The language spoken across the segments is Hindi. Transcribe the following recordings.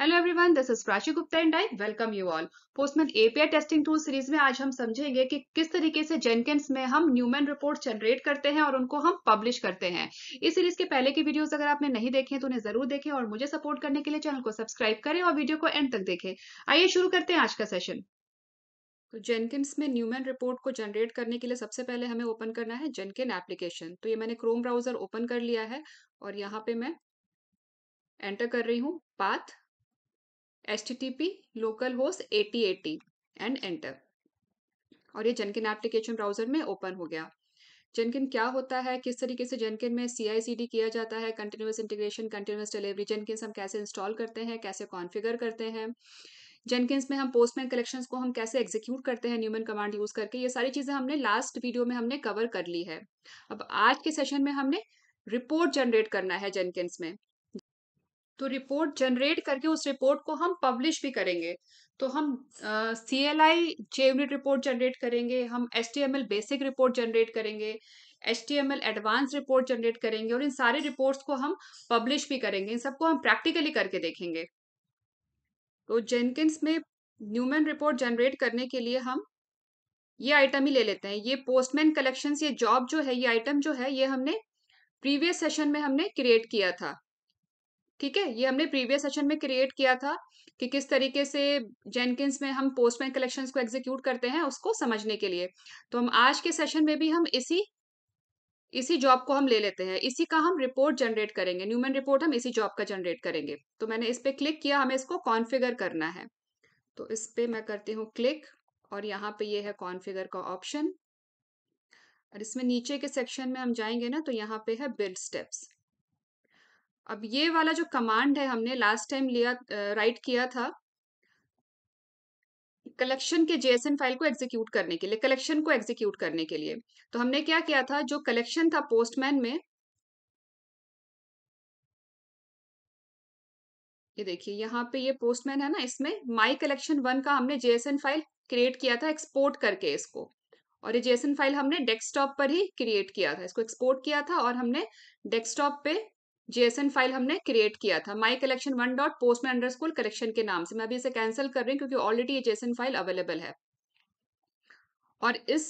hello everyone this is Prachi Gupta and I welcome you all Postman API testing tool series में आज हम समझेंगे कि किस तरीके से जेनकेंस में हम न्यूमैन रिपोर्ट जनरेट करते हैं और उनको हम पब्लिश करते हैं इस सीरीज के पहले की वीडियोस अगर आपने नहीं देखे तो उन्हें जरूर देखें और मुझे सपोर्ट करने के लिए चैनल को सब्सक्राइब करें और वीडियो को एंड तक देखें आइए शुरू करते हैं आज का सेशन तो जेनकिंस में न्यूमैन रिपोर्ट को जनरेट करने के लिए सबसे पहले हमें ओपन करना है जेनकिन एप्लीकेशन तो ये मैंने क्रोम ब्राउजर ओपन कर लिया है और यहाँ पे मैं एंटर कर रही हूँ path http localhost 8080 and enter और ये जनकिन एप्लीकेशन ब्राउजर में ओपन हो गया जनकिन क्या होता है किस तरीके से जनकिन में सी किया जाता है continuous integration continuous delivery Jenkins हम कैसे इंस्टॉल करते हैं कैसे कॉन्फ़िगर करते हैं जेनकिन में हम पोस्टमैन कलेक्शंस को हम कैसे एग्जीक्यूट करते हैं न्यूमन कमांड यूज़ करके ये सारी चीज़ें हमने लास्ट वीडियो में हमने कवर कर ली है अब आज के सेशन में हमने रिपोर्ट जनरेट करना है जेनकिन में तो रिपोर्ट जनरेट करके उस रिपोर्ट को हम पब्लिश भी करेंगे तो हम C L I JUnit report generate करेंगे हम S T M L basic report generate करेंगे H T M L advance report generate करेंगे और इन सारे रिपोर्ट्स को हम पब्लिश भी करेंगे इन सबको हम प्रैक्टिकली करके देखेंगे तो जेनकिंस में न्यूमन रिपोर्ट जनरेट करने के लिए हम ये आइटम ही ले लेते हैं ये पोस्टमैन कलेक्शंस ये जॉब जो है ये आइटम जो है ये हमने प्रीवियस सेशन में हमने क्रिएट किया था ठीक है ये हमने प्रीवियस सेशन में क्रिएट किया था कि किस तरीके से जेनकिंस में हम पोस्टमैन कलेक्शन को एग्जीक्यूट करते हैं उसको समझने के लिए तो हम आज के सेशन में भी हम इसी इसी जॉब को हम ले लेते हैं इसी का हम रिपोर्ट जनरेट करेंगे न्यूमन रिपोर्ट हम इसी जॉब का जनरेट करेंगे तो मैंने इस पर क्लिक किया हमें इसको कॉन्फिगर करना है तो इस पर मैं करती हूँ क्लिक और यहाँ पे ये है कॉन्फिगर का ऑप्शन और इसमें नीचे के सेक्शन में हम जाएंगे ना तो यहाँ पे है बिल्ड स्टेप्स अब ये वाला जो कमांड है हमने लास्ट टाइम लिया राइट किया था कलेक्शन के जेएसएन फाइल को एग्जीक्यूट करने के लिए कलेक्शन को एग्जीक्यूट करने के लिए तो हमने क्या किया था जो कलेक्शन था पोस्टमैन में ये देखिए यहाँ पे ये पोस्टमैन है ना इसमें माई कलेक्शन वन का हमने जेएसएन फाइल क्रिएट किया था एक्सपोर्ट करके इसको और ये जेएसएन फाइल हमने डेस्कटॉप पर ही क्रिएट किया था इसको एक्सपोर्ट किया था और हमने डेस्कटॉप पे जेएसएन फाइल हमने क्रिएट किया था my collection one dot post में अंडर कलेक्शन के नाम से मैं अभी इसे कैंसिल कर रही हूँ क्योंकि ऑलरेडी ये जेएसएन फाइल अवेलेबल है और इस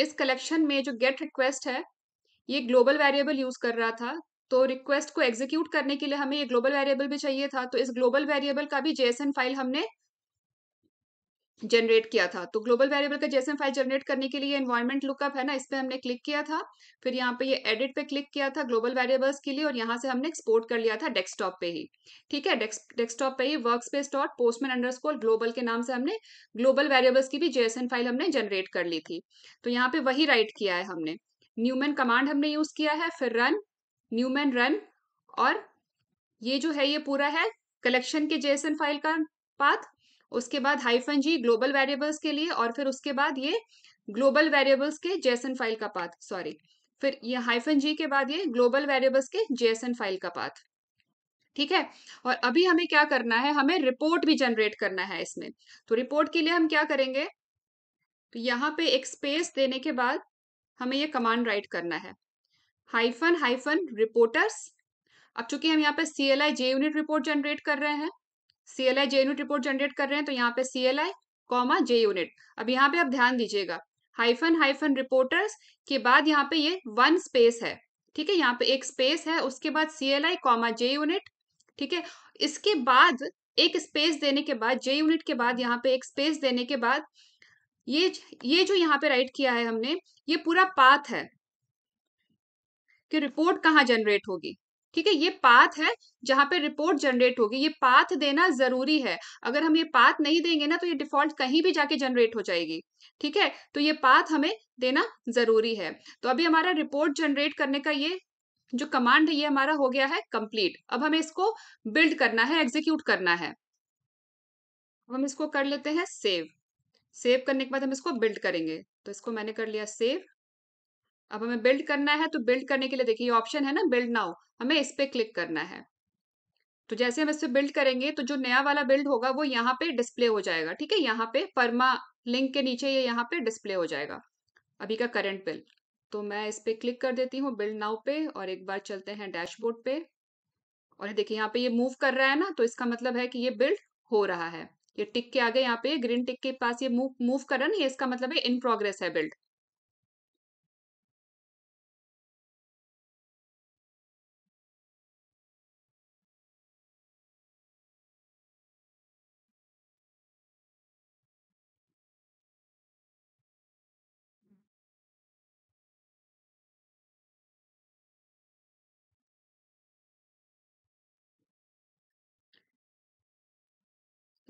इस कलेक्शन में जो गेट रिक्वेस्ट है ये ग्लोबल वेरिएबल यूज कर रहा था तो रिक्वेस्ट को एग्जीक्यूट करने के लिए हमें ये ग्लोबल वेरिएबल भी चाहिए था तो इस ग्लोबल वेरिएबल का भी जेएसएन फाइल हमने जनरेट किया था तो ग्लोबल वेरिएबल का जैसे फाइल जनरेट करने के लिए एनवायरमेंट लुकअप है ना इस पर हमने क्लिक किया था फिर यहाँ पे ये एडिट पे क्लिक किया था ग्लोबल वेरिएबल्स के लिए और यहाँ से हमने एक्सपोर्ट कर लिया था डेस्कटॉप पे ही ठीक है डेस्कटॉप पे ही work space dot Postman under global के नाम से हमने ग्लोबल वेरिएबल्स की भी जेएसएन फाइल हमने जनरेट कर ली थी तो यहाँ पे वही राइट किया है हमने न्यूमैन कमांड हमने यूज किया है फिर रन न्यूमैन रन और ये जो है ये पूरा है कलेक्शन के जेएसएन फाइल का पाथ उसके बाद हाइफन जी ग्लोबल वेरिएबल्स के लिए और फिर उसके बाद ये ग्लोबल वेरिएबल्स के जेसन फाइल का पाथ सॉरी फिर ये हाइफन जी के बाद ये ग्लोबल वेरिएबल्स के जेसन फाइल का पाथ ठीक है और अभी हमें क्या करना है हमें रिपोर्ट भी जनरेट करना है इसमें तो रिपोर्ट के लिए हम क्या करेंगे तो यहाँ पे एक स्पेस देने के बाद हमें ये कमांड राइट करना है हाइफन हाइफन रिपोर्टर्स अब चूंकि हम यहाँ पे C L I JUnit report generate कर रहे हैं C L JUnit report generate कर रहे हैं तो यहाँ पे C L comma JUnit अब यहाँ पे आप ध्यान दीजिएगा हाइफन हाइफन रिपोर्टर्स के बाद यहाँ पे ये वन स्पेस है ठीक है यहाँ पे एक स्पेस है उसके बाद C L I comma JUnit ठीक है इसके बाद एक स्पेस देने के बाद जे यूनिट के बाद यहाँ पे एक स्पेस देने के बाद ये ये जो यहाँ पे राइट किया है हमने ये पूरा पाथ है कि रिपोर्ट कहाँ जनरेट होगी ठीक है ये पाथ है जहां पे रिपोर्ट जनरेट होगी ये पाथ देना जरूरी है अगर हम ये पाथ नहीं देंगे ना तो ये डिफॉल्ट कहीं भी जाके जनरेट हो जाएगी ठीक है तो ये पाथ हमें देना जरूरी है तो अभी हमारा रिपोर्ट जनरेट करने का ये जो कमांड है ये हमारा हो गया है कंप्लीट अब हमें इसको बिल्ड करना है एग्जीक्यूट करना है अब हम इसको कर लेते हैं सेव सेव करने के बाद हम इसको बिल्ड करेंगे तो इसको मैंने कर लिया सेव अब हमें बिल्ड करना है तो बिल्ड करने के लिए देखिए ऑप्शन है ना बिल्ड नाउ हमें इस पर क्लिक करना है तो जैसे हम इस पर बिल्ड करेंगे तो जो नया वाला बिल्ड होगा वो यहाँ पे डिस्प्ले हो जाएगा ठीक है यहाँ पे परमा लिंक के नीचे ये यह यहाँ पे डिस्प्ले हो जाएगा अभी का करंट बिल तो मैं इस पर क्लिक कर देती हूँ बिल्ड नाउ पे और एक बार चलते हैं डैशबोर्ड पे और देखिए यहाँ पे ये यह मूव कर रहा है ना तो इसका मतलब है कि ये बिल्ड हो रहा है ये टिक के आगे यहाँ पे ग्रीन टिक के पास ये मूव मूव कर रहा है ना ये इसका मतलब है इन प्रोग्रेस है बिल्ड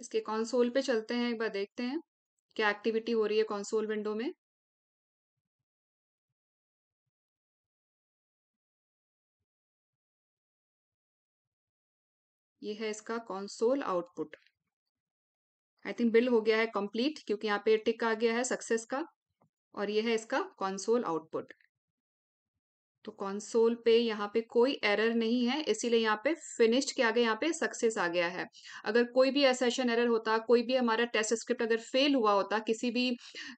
इसके कंसोल पे चलते हैं एक बार देखते हैं क्या एक्टिविटी हो रही है कंसोल विंडो में ये है इसका console output I think build हो गया है कंप्लीट क्योंकि यहाँ पे टिक आ गया है सक्सेस का और ये है इसका कंसोल आउटपुट तो कंसोल पे यहाँ पे कोई एरर नहीं है इसीलिए यहाँ पे फिनिश्ड के आगे यहाँ पे सक्सेस आ गया है अगर कोई भी एसेशन एरर होता कोई भी हमारा टेस्ट स्क्रिप्ट अगर फेल हुआ होता किसी भी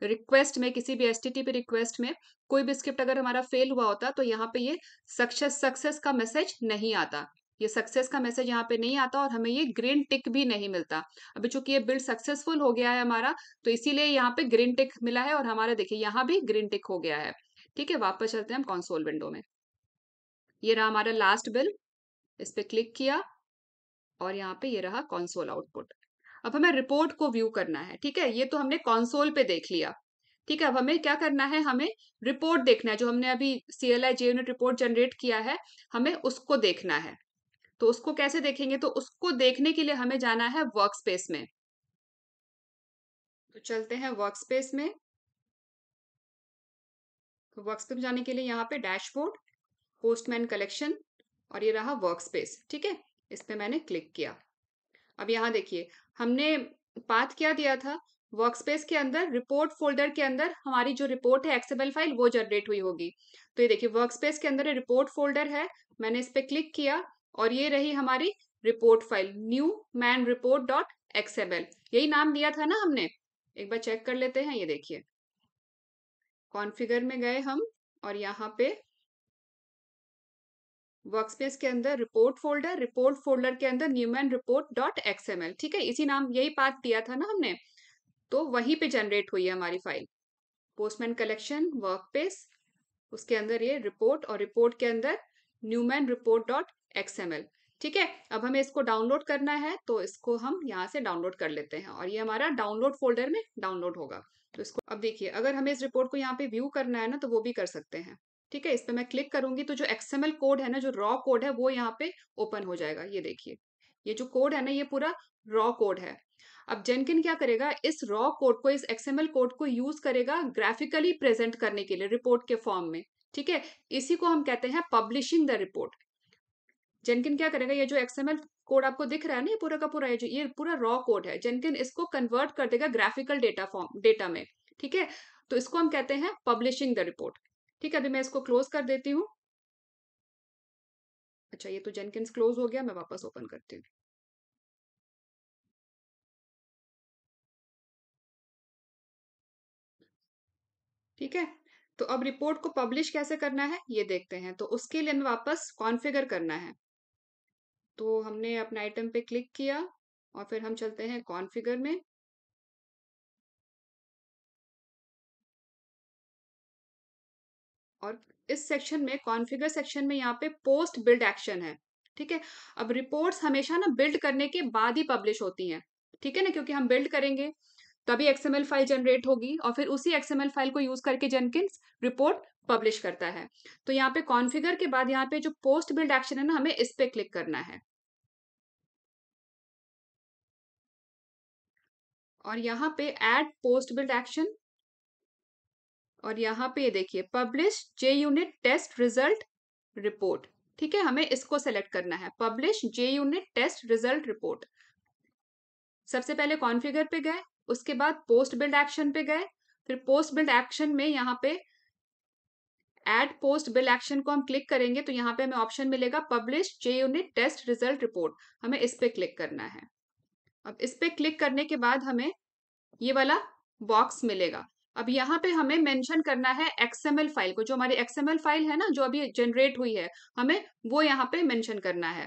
रिक्वेस्ट में किसी भी एस पे रिक्वेस्ट में कोई भी स्क्रिप्ट अगर हमारा फेल हुआ होता तो यहाँ पे ये सक्सेस सक्सेस का मैसेज नहीं आता ये सक्सेस का मैसेज यहाँ पे नहीं आता और हमें ये ग्रीन टिक भी नहीं मिलता अभी चूंकि ये बिल्ड सक्सेसफुल हो गया है हमारा तो इसीलिए यहाँ पे ग्रीन टिक मिला है और हमारा देखिए यहाँ भी ग्रीन टिक हो गया है ठीक है वापस चलते हैं हम कॉन्सोल विंडो में ये रहा हमारा लास्ट बिल इस पर क्लिक किया और यहाँ पे ये रहा कॉन्सोल आउटपुट अब हमें रिपोर्ट को व्यू करना है ठीक है ये तो हमने कॉन्सोल पे देख लिया ठीक है अब हमें क्या करना है हमें रिपोर्ट देखना है जो हमने अभी C L I JUnit report generate किया है हमें उसको देखना है तो उसको कैसे देखेंगे तो उसको देखने के लिए हमें जाना है वर्क स्पेस में तो चलते हैं वर्क स्पेस में तो वर्कस्पेस जाने के लिए यहाँ पे डैशबोर्ड पोस्टमैन कलेक्शन और ये रहा वर्कस्पेस ठीक है इस पर मैंने क्लिक किया अब यहाँ देखिए हमने पाथ क्या दिया था वर्कस्पेस के अंदर रिपोर्ट फोल्डर के अंदर हमारी जो रिपोर्ट है एक्सेबल फाइल वो जनरेट हुई होगी तो ये देखिए वर्कस्पेस के अंदर रिपोर्ट फोल्डर है मैंने इस पर क्लिक किया और ये रही हमारी report file Newman report dot XML यही नाम दिया था ना हमने एक बार चेक कर लेते हैं ये देखिए कॉन्फ़िगर में गए हम और यहाँ पे वर्कस्पेस के अंदर रिपोर्ट फोल्डर रिपोर्ट फोल्डर के अंदर न्यूमैन रिपोर्ट डॉट एक्सएमएल ठीक है इसी नाम यही पाथ दिया था ना हमने तो वहीं पे जनरेट हुई है हमारी फाइल पोस्टमैन कलेक्शन वर्कपेस उसके अंदर ये रिपोर्ट और रिपोर्ट के अंदर न्यूमैन रिपोर्ट डॉट एक्सएमएल ठीक है अब हमें इसको डाउनलोड करना है तो इसको हम यहाँ से डाउनलोड कर लेते हैं और ये हमारा डाउनलोड फोल्डर में डाउनलोड होगा तो इसको अब देखिए अगर हमें इस रिपोर्ट को यहाँ पे व्यू करना है ना तो वो भी कर सकते हैं ठीक है इस पर मैं क्लिक करूंगी तो जो एक्सएमएल कोड है ना जो रॉ कोड है वो यहाँ पे ओपन हो जाएगा ये देखिए ये जो कोड है ना ये पूरा रॉ कोड है अब जेनकिन क्या करेगा इस रॉ कोड को इस एक्सएमएल कोड को यूज करेगा ग्राफिकली प्रेजेंट करने के लिए रिपोर्ट के फॉर्म में ठीक है इसी को हम कहते हैं पब्लिशिंग द रिपोर्ट जेनकिन क्या करेगा ये जो एक्सएमएल कोड आपको दिख रहा है ना ये पूरा का पूरा ये जो ये पूरा रॉ कोड है जेनकिन इसको कन्वर्ट कर देगा ग्राफिकल डेटा फॉर्म डेटा में ठीक है तो इसको हम कहते हैं पब्लिशिंग द रिपोर्ट ठीक है अभी मैं इसको क्लोज कर देती हूँ अच्छा ये तो जेनकिन क्लोज हो गया मैं वापस ओपन करती हूँ ठीक है तो अब रिपोर्ट को पब्लिश कैसे करना है ये देखते हैं तो उसके लिए हमें वापस कॉन्फ़िगर करना है तो हमने अपना आइटम पे क्लिक किया और फिर हम चलते हैं कॉन्फ़िगर में और इस सेक्शन में कॉन्फ़िगर सेक्शन में यहाँ पे पोस्ट बिल्ड एक्शन है ठीक है अब रिपोर्ट्स हमेशा ना बिल्ड करने के बाद ही पब्लिश होती हैं ठीक है ना क्योंकि हम बिल्ड करेंगे तभी एक्सएमएल फाइल जनरेट होगी और फिर उसी एक्सएमएल फाइल को यूज करके जेनकिंस रिपोर्ट पब्लिश करता है तो यहाँ पे कॉन्फिगर के बाद यहाँ पे जो पोस्ट बिल्ड एक्शन है ना हमें इस पे क्लिक करना है और यहाँ पे एड पोस्ट बिल्ड एक्शन और यहाँ पे देखिए publish JUnit test result report ठीक है हमें इसको सेलेक्ट करना है publish JUnit test result report सबसे पहले कॉन्फिगर पे गए उसके बाद पोस्ट बिल्ड एक्शन पे गए फिर पोस्ट बिल्ड एक्शन में यहाँ पे एड पोस्ट बिल एक्शन को हम क्लिक करेंगे तो यहाँ पे हमें ऑप्शन मिलेगा publish JUnit test result report हमें इस पे क्लिक करना है अब इस पे क्लिक करने के बाद हमें ये वाला बॉक्स मिलेगा अब यहाँ पे हमें मेंशन करना है एक्सएमएल फाइल को जो हमारी एक्सएमएल फाइल है ना जो अभी जनरेट हुई है हमें वो यहाँ पे मेंशन करना है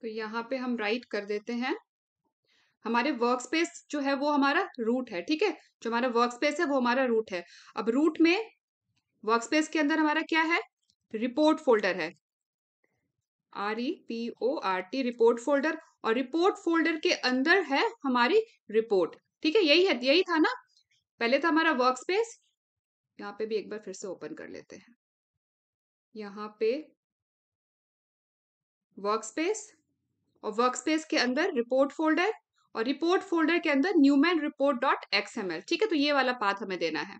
तो यहाँ पे हम राइट कर देते हैं हमारे वर्क स्पेस जो है वो हमारा रूट है ठीक है जो हमारा वर्क स्पेस है वो हमारा रूट है अब रूट में वर्क स्पेस के अंदर हमारा क्या है रिपोर्ट फोल्डर है R E P O R T report folder और रिपोर्ट फोल्डर के अंदर है हमारी रिपोर्ट ठीक है यही है यही था ना पहले था हमारा वर्क स्पेस यहाँ पे भी एक बार फिर से ओपन कर लेते हैं यहाँ पे वर्क स्पेस और वर्क स्पेस के अंदर रिपोर्ट फोल्डर और रिपोर्ट फोल्डर के अंदर Newman report dot X M L ठीक है तो ये वाला पाथ हमें देना है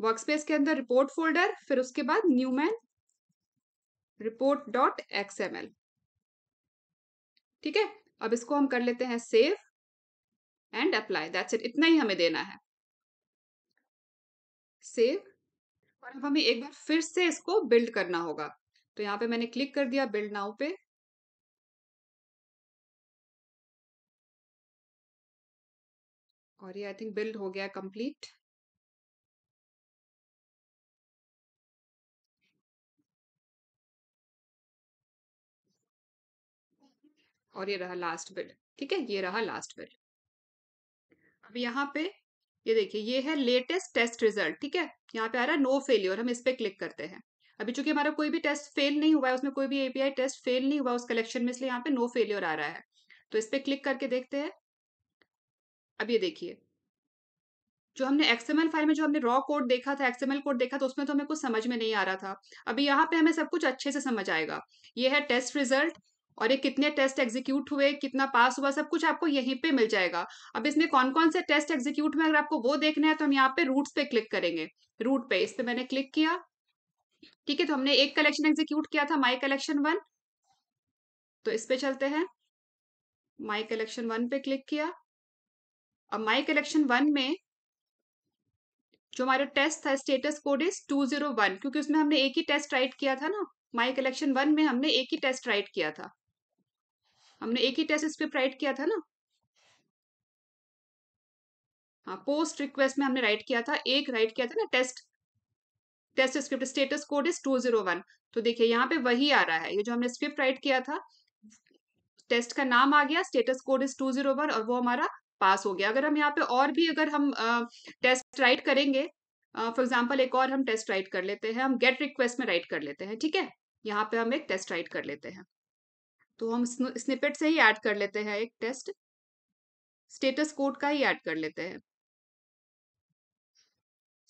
वर्कस्पेस के अंदर रिपोर्ट फोल्डर फिर उसके बाद Newman report dot X M L ठीक है अब इसको हम कर लेते हैं save and apply that's it इतना ही हमें देना है सेव और अब हमें एक बार फिर से इसको बिल्ड करना होगा तो यहाँ पे मैंने क्लिक कर दिया बिल्ड नाउ पे और ये आई थिंक बिल्ड हो गया कंप्लीट और ये रहा लास्ट बिल ठीक है ये रहा लास्ट बिल अब यहाँ पे ये देखिए ये है लेटेस्ट टेस्ट रिजल्ट ठीक है यहाँ पे आ रहा है नो फेलियर हम इस पर क्लिक करते हैं अभी चूंकि हमारा कोई भी टेस्ट फेल नहीं हुआ है उसमें कोई भी एपीआई टेस्ट फेल नहीं हुआ उस कलेक्शन में इसलिए यहाँ पे नो फेलियर आ रहा है तो इस पर क्लिक करके देखते हैं अब ये देखिए जो हमने एक्सएमएल फाइल में जो हमने रॉ कोड देखा था एक्सएमएल कोड देखा था उसमें तो हमें कुछ समझ में नहीं आ रहा था अभी यहाँ पे हमें सब कुछ अच्छे से समझ आएगा ये है टेस्ट रिजल्ट और ये कितने टेस्ट एग्जीक्यूट हुए कितना पास हुआ सब कुछ आपको यहीं पे मिल जाएगा अब इसमें कौन कौन से टेस्ट एग्जीक्यूट हुए अगर आपको वो देखना है तो हम यहाँ पे रूट्स पे क्लिक करेंगे रूट पे इस पे मैंने क्लिक किया ठीक है तो हमने एक कलेक्शन एग्जीक्यूट किया था माई कलेक्शन वन तो इस पे चलते हैं माई कलेक्शन वन पे क्लिक किया अब माई कलेक्शन वन में जो हमारा टेस्ट था status code is two zero one क्योंकि उसमें हमने एक ही टेस्ट राइट किया था ना माई कलेक्शन वन में हमने एक ही टेस्ट राइट किया था हमने एक ही टेस्ट स्क्रिप्ट राइट किया था ना हाँ पोस्ट रिक्वेस्ट में हमने राइट किया था एक राइट किया था ना test test script status code is two zero one तो देखिए यहाँ पे वही आ रहा है ये जो हमने स्क्रिप्ट राइट किया था टेस्ट का नाम आ गया status code is two zero one और वो हमारा पास हो गया अगर हम यहाँ पे और भी अगर हम टेस्ट राइट करेंगे फॉर एग्जाम्पल एक और हम टेस्ट राइट कर लेते हैं हम गेट रिक्वेस्ट में राइट कर लेते हैं ठीक है यहाँ पे हम एक टेस्ट राइट कर लेते हैं तो हम स्निपेट से ही ऐड कर लेते हैं एक टेस्ट स्टेटस कोड का ही ऐड कर लेते हैं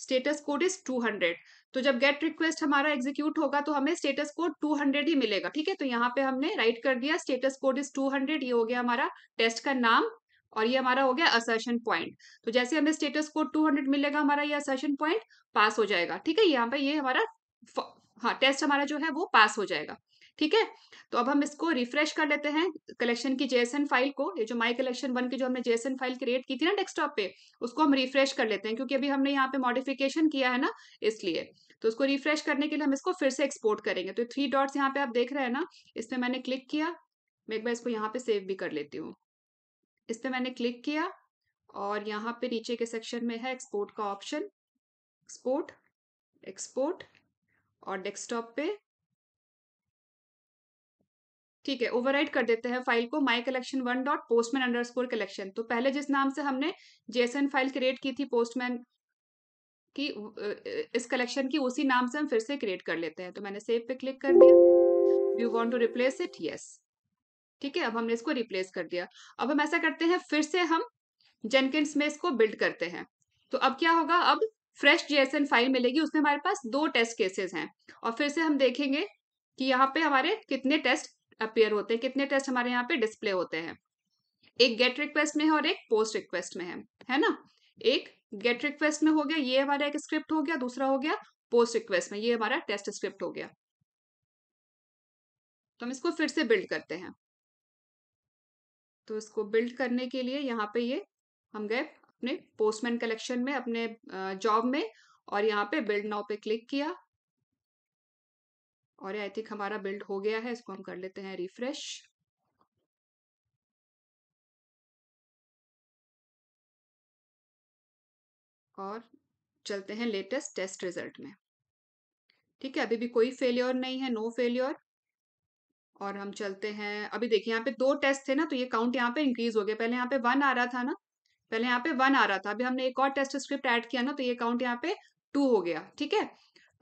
स्टेटस कोड इज 200 तो जब गेट रिक्वेस्ट हमारा एग्जीक्यूट होगा तो हमें स्टेटस कोड 200 ही मिलेगा ठीक है तो यहाँ पे हमने राइट कर दिया स्टेटस कोड इज 200 ये हो गया हमारा टेस्ट का नाम और ये हमारा हो गया असर्शन पॉइंट तो जैसे हमें स्टेटस को 200 मिलेगा हमारा ये असर्शन पॉइंट पास हो जाएगा ठीक है यहाँ पे ये हमारा हाँ टेस्ट हमारा जो है वो पास हो जाएगा ठीक है तो अब हम इसको रिफ्रेश कर लेते हैं कलेक्शन की जेएसएन फाइल को ये जो माई कलेक्शन वन की जो हमने जेएसएन फाइल क्रिएट की थी ना डेस्कटॉप पे उसको हम रिफ्रेश कर लेते हैं क्योंकि अभी हमने यहाँ पे मॉडिफिकेशन किया है ना इसलिए तो उसको रिफ्रेश करने के लिए हम इसको फिर से एक्सपोर्ट करेंगे तो थ्री डॉट्स यहाँ पे आप देख रहे हैं ना इसमें मैंने क्लिक किया मैं एक बार इसको यहाँ पे सेव भी कर लेती हूँ इस पर मैंने क्लिक किया और यहाँ पे नीचे के सेक्शन में है एक्सपोर्ट का ऑप्शन एक्सपोर्ट एक्सपोर्ट और डेस्कटॉप पे ठीक है ओवरराइड कर देते हैं फाइल को my collection one dot Postman underscore collection तो पहले जिस नाम से हमने जेसन फाइल क्रिएट की थी पोस्टमैन की इस कलेक्शन की उसी नाम से हम फिर से क्रिएट कर लेते हैं तो मैंने सेव पे क्लिक कर दिया you want to replace it yes ठीक है अब हमने इसको रिप्लेस कर दिया अब हम ऐसा करते हैं फिर से हम जेनकिंस में इसको बिल्ड करते हैं तो अब क्या होगा अब फ्रेश जेएसएन फाइल मिलेगी उसमें हमारे पास दो टेस्ट केसेस हैं और फिर से हम देखेंगे कि यहाँ पे हमारे कितने टेस्ट अपेयर होते हैं कितने टेस्ट हमारे यहाँ पे डिस्प्ले होते हैं एक गेट रिक्वेस्ट में है और एक पोस्ट रिक्वेस्ट में है है ना एक गेट रिक्वेस्ट में हो गया ये हमारा एक स्क्रिप्ट हो गया दूसरा हो गया पोस्ट रिक्वेस्ट में ये हमारा टेस्ट स्क्रिप्ट हो गया तो हम इसको फिर से बिल्ड करते हैं तो इसको बिल्ड करने के लिए यहाँ पे ये हम गए अपने पोस्टमैन कलेक्शन में अपने जॉब में और यहाँ पे बिल्ड नाउ पे क्लिक किया और आई थिंक हमारा बिल्ड हो गया है इसको हम कर लेते हैं रिफ्रेश और चलते हैं लेटेस्ट टेस्ट रिजल्ट में ठीक है अभी भी कोई फेल्योर नहीं है नो फेल्योर और हम चलते हैं अभी देखिए यहाँ पे दो टेस्ट थे ना तो ये काउंट यहाँ पे इंक्रीज हो गया पहले यहाँ पे वन आ रहा था ना पहले यहाँ पे वन आ रहा था अभी हमने एक और टेस्ट स्क्रिप्ट ऐड किया ना तो ये काउंट यहाँ पे टू हो गया ठीक है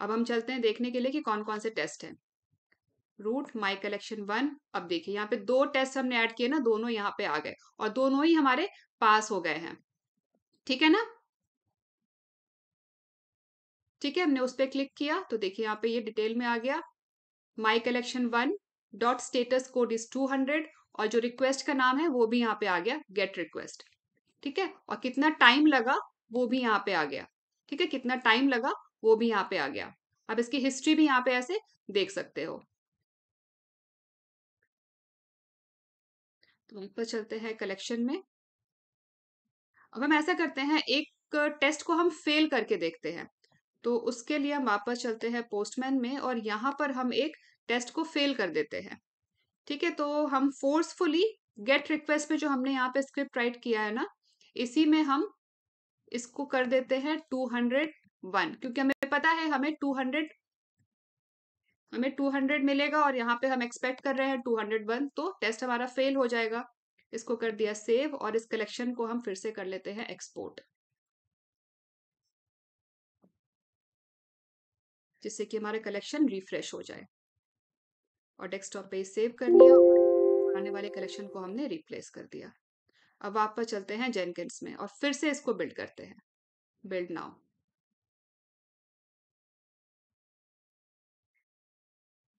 अब हम चलते हैं देखने के लिए कि कौन कौन से टेस्ट है रूट माई कलेक्शन वन अब देखिए यहाँ पे दो टेस्ट हमने ऐड किए ना दोनों यहाँ पे आ गए और दोनों ही हमारे पास हो गए हैं ठीक है ना ठीक है हमने उस पर क्लिक किया तो देखिए यहाँ पे ये डिटेल में आ गया my collection one dot status code is 200 और जो रिक्वेस्ट का नाम है वो भी यहाँ पे आ गया गेट रिक्वेस्ट ठीक है और कितना टाइम लगा वो भी यहाँ पे आ गया ठीक है कितना टाइम लगा वो भी यहाँ पे आ गया अब इसकी हिस्ट्री भी यहाँ पे ऐसे देख सकते हो तो ऊपर चलते हैं कलेक्शन में अब हम ऐसा करते हैं एक टेस्ट को हम फेल करके देखते हैं तो उसके लिए हम वापस चलते हैं पोस्टमैन में और यहाँ पर हम एक टेस्ट को फेल कर देते हैं ठीक है तो हम फोर्सफुली गेट रिक्वेस्ट में जो हमने यहाँ पे स्क्रिप्ट राइट किया है ना इसी में हम इसको कर देते हैं टू हंड्रेड वन क्योंकि हमें पता है हमें टू हंड्रेड हमें टू हंड्रेड मिलेगा और यहाँ पे हम एक्सपेक्ट कर रहे हैं टू हंड्रेड वन तो टेस्ट हमारा फेल हो जाएगा इसको कर दिया सेव और इस कलेक्शन को हम फिर से कर लेते हैं एक्सपोर्ट जिससे कि हमारा कलेक्शन रिफ्रेश हो जाए और डेस्कटॉप पे सेव कर लिया आने वाले कलेक्शन को हमने रिप्लेस कर दिया अब वापस चलते हैं जेनकिंस में और फिर से इसको बिल्ड करते हैं बिल्ड नाउ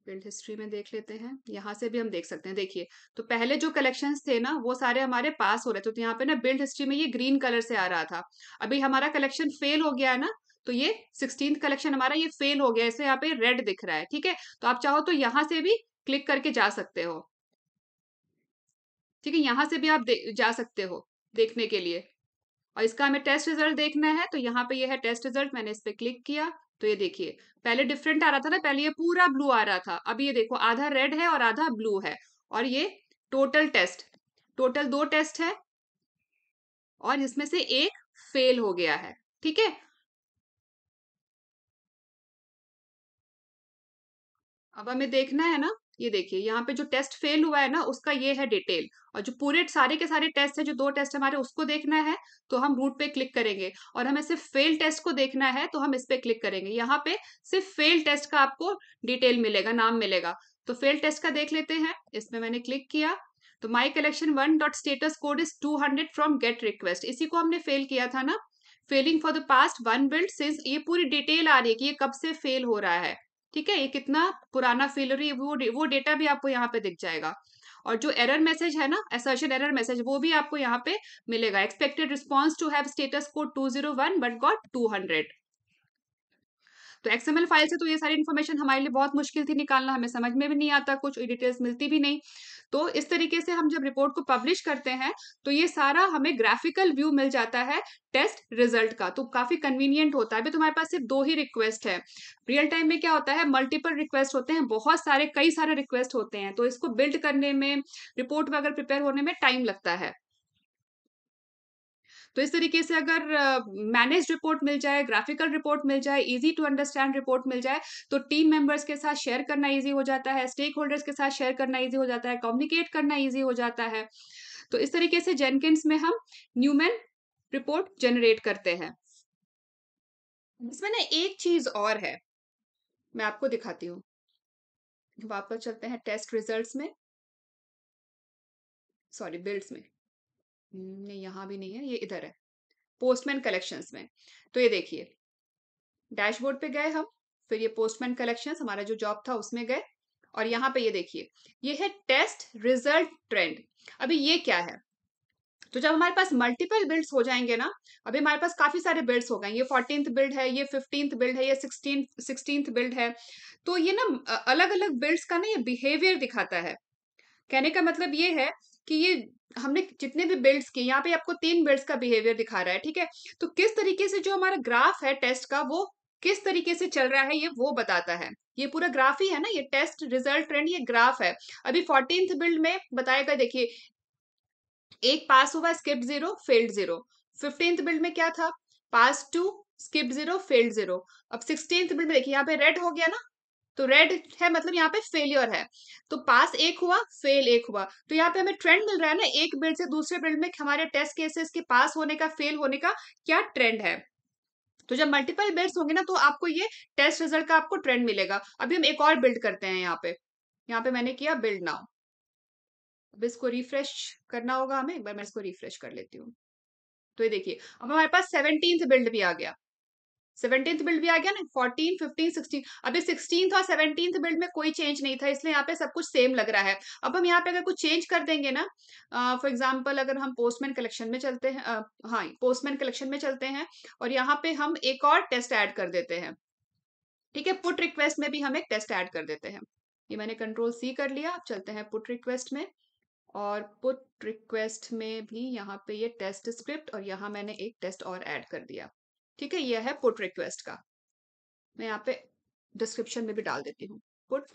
बिल्ड हिस्ट्री में देख लेते हैं यहाँ से भी हम देख सकते हैं देखिए तो पहले जो कलेक्शन थे ना वो सारे हमारे पास हो रहे थे तो यहाँ पे ना बिल्ड हिस्ट्री में ये ग्रीन कलर से आ रहा था अभी हमारा कलेक्शन फेल हो गया है ना तो ये सिक्सटीन कलेक्शन हमारा ये फेल हो गया इसे यहाँ पे रेड दिख रहा है ठीक है तो आप चाहो तो यहाँ से भी क्लिक करके जा सकते हो ठीक है यहां से भी आप जा सकते हो देखने के लिए और इसका हमें टेस्ट रिजल्ट देखना है तो यहाँ पे ये यह है टेस्ट रिजल्ट मैंने इस पर क्लिक किया तो ये देखिए पहले डिफरेंट आ रहा था ना पहले ये पूरा ब्लू आ रहा था अभी ये देखो आधा रेड है और आधा ब्लू है और ये टोटल टेस्ट टोटल दो टेस्ट है और इसमें से एक फेल हो गया है ठीक है अब हमें देखना है ना ये देखिए यहाँ पे जो टेस्ट फेल हुआ है ना उसका ये है डिटेल और जो पूरे सारे के सारे टेस्ट है जो दो टेस्ट हमारे उसको देखना है तो हम रूट पे क्लिक करेंगे और हमें सिर्फ फेल टेस्ट को देखना है तो हम इस पे क्लिक करेंगे यहाँ पे सिर्फ फेल टेस्ट का आपको डिटेल मिलेगा नाम मिलेगा तो फेल टेस्ट का देख लेते हैं इसमें मैंने क्लिक किया तो my collection one dot status code is two hundred from get request इसी को हमने फेल किया था ना failing for the past one build since ये पूरी डिटेल आ रही है कि ये कब से फेल हो रहा है ठीक है ये कितना पुराना फेलर है वो वो डेटा भी आपको यहाँ पे दिख जाएगा और जो एरर मैसेज है ना एसर्शन एरर मैसेज वो भी आपको यहाँ पे मिलेगा expected response to have status code two zero one but got two hundred तो एक्सएमएल फाइल से तो ये सारी इन्फॉर्मेशन हमारे लिए बहुत मुश्किल थी निकालना हमें समझ में भी नहीं आता कुछ डिटेल्स मिलती भी नहीं तो इस तरीके से हम जब रिपोर्ट को पब्लिश करते हैं तो ये सारा हमें ग्राफिकल व्यू मिल जाता है टेस्ट रिजल्ट का तो काफी कन्वीनियंट होता है अभी तुम्हारे पास सिर्फ दो ही रिक्वेस्ट है रियल टाइम में क्या होता है मल्टीपल रिक्वेस्ट होते हैं बहुत सारे कई सारे रिक्वेस्ट होते हैं तो इसको बिल्ड करने में रिपोर्ट वगैरह प्रिपेयर होने में टाइम लगता है तो इस तरीके से अगर मैनेज uh, रिपोर्ट मिल जाए ग्राफिकल रिपोर्ट मिल जाए ईजी टू अंडरस्टैंड रिपोर्ट मिल जाए तो टीम मेंबर्स के साथ शेयर करना ईजी हो जाता है स्टेक होल्डर्स के साथ शेयर करना ईजी हो जाता है कम्युनिकेट करना ईजी हो जाता है तो इस तरीके से जेनकिंस में हम न्यूमेन रिपोर्ट जनरेट करते हैं इसमें ना एक चीज और है मैं आपको दिखाती हूं वापस चलते हैं टेस्ट रिजल्ट्स में सॉरी बिल्ड्स में हम्म, नहीं यहाँ भी नहीं है ये इधर है पोस्टमैन कलेक्शंस में तो ये देखिए डैशबोर्ड पे गए हम फिर ये पोस्टमैन कलेक्शंस हमारा जो जॉब था उसमें गए और यहाँ पे ये देखिए ये है टेस्ट रिजल्ट ट्रेंड अभी ये क्या है तो जब हमारे पास मल्टीपल बिल्ड हो जाएंगे ना अभी हमारे पास काफी सारे बिल्ड्स हो गए ये फोर्टींथ बिल्ड है ये फिफ्टींथ बिल्ड है ये सिक्सटीन बिल्ड है तो ये ना अलग अलग बिल्ड्स का ना ये बिहेवियर दिखाता है कहने का मतलब ये है कि ये हमने जितने भी बिल्ड्स किए यहाँ पे आपको तीन बिल्ड्स का बिहेवियर दिखा रहा है ठीक है तो किस तरीके से जो हमारा ग्राफ है टेस्ट का वो किस तरीके से चल रहा है ये वो बताता है ये पूरा ग्राफ ही है ना ये टेस्ट रिजल्ट ट्रेंड ये ग्राफ है अभी फोर्टीन बिल्ड में बताएगा देखिए एक पास हुआ skip zero failed zero fifteenth build में क्या था pass two skip zero failed zero अब सिक्सटींथ बिल्ड में देखिए यहाँ पे रेड हो गया ना तो रेड है मतलब यहाँ पे फेलियर है तो पास एक हुआ फेल एक हुआ तो यहाँ पे हमें ट्रेंड मिल रहा है ना एक बिल्ड से दूसरे बिल्ड में हमारे टेस्ट केसेस के पास होने का फेल होने का क्या ट्रेंड है तो जब मल्टीपल बिल्ड होंगे ना तो आपको ये टेस्ट रिजल्ट का आपको ट्रेंड मिलेगा अभी हम एक और बिल्ड करते हैं यहाँ पे यहाँ पे मैंने किया बिल्ड नाउ अब इसको रिफ्रेश करना होगा हमें एक बार मैं इसको रिफ्रेश कर लेती हूँ तो ये देखिए अब हमारे पास सेवनटीन बिल्ड भी आ गया सेवनटींथ बिल्ड भी आ गया ना फोर्टीन फिफ्टीन सिक्सटीन अभी सिक्सटीन और सेवनटीन बिल्ड में कोई चेंज नहीं था इसलिए यहाँ पे सब कुछ सेम लग रहा है अब हम यहाँ पे अगर कुछ चेंज कर देंगे ना फॉर uh, एग्जाम्पल अगर हम पोस्टमैन कलेक्शन में चलते हैं uh, हाँ पोस्टमैन कलेक्शन में चलते हैं और यहाँ पे हम एक और टेस्ट ऐड कर देते हैं ठीक है पुट रिक्वेस्ट में भी हम एक टेस्ट ऐड कर देते हैं ये मैंने कंट्रोल सी कर लिया अब चलते हैं पुट रिक्वेस्ट में और पुट रिक्वेस्ट में भी यहाँ पे ये टेस्ट स्क्रिप्ट और यहाँ मैंने एक टेस्ट और ऐड कर दिया ठीक है यह है पुट रिक्वेस्ट का मैं यहाँ पे डिस्क्रिप्शन में भी डाल देती हूँ put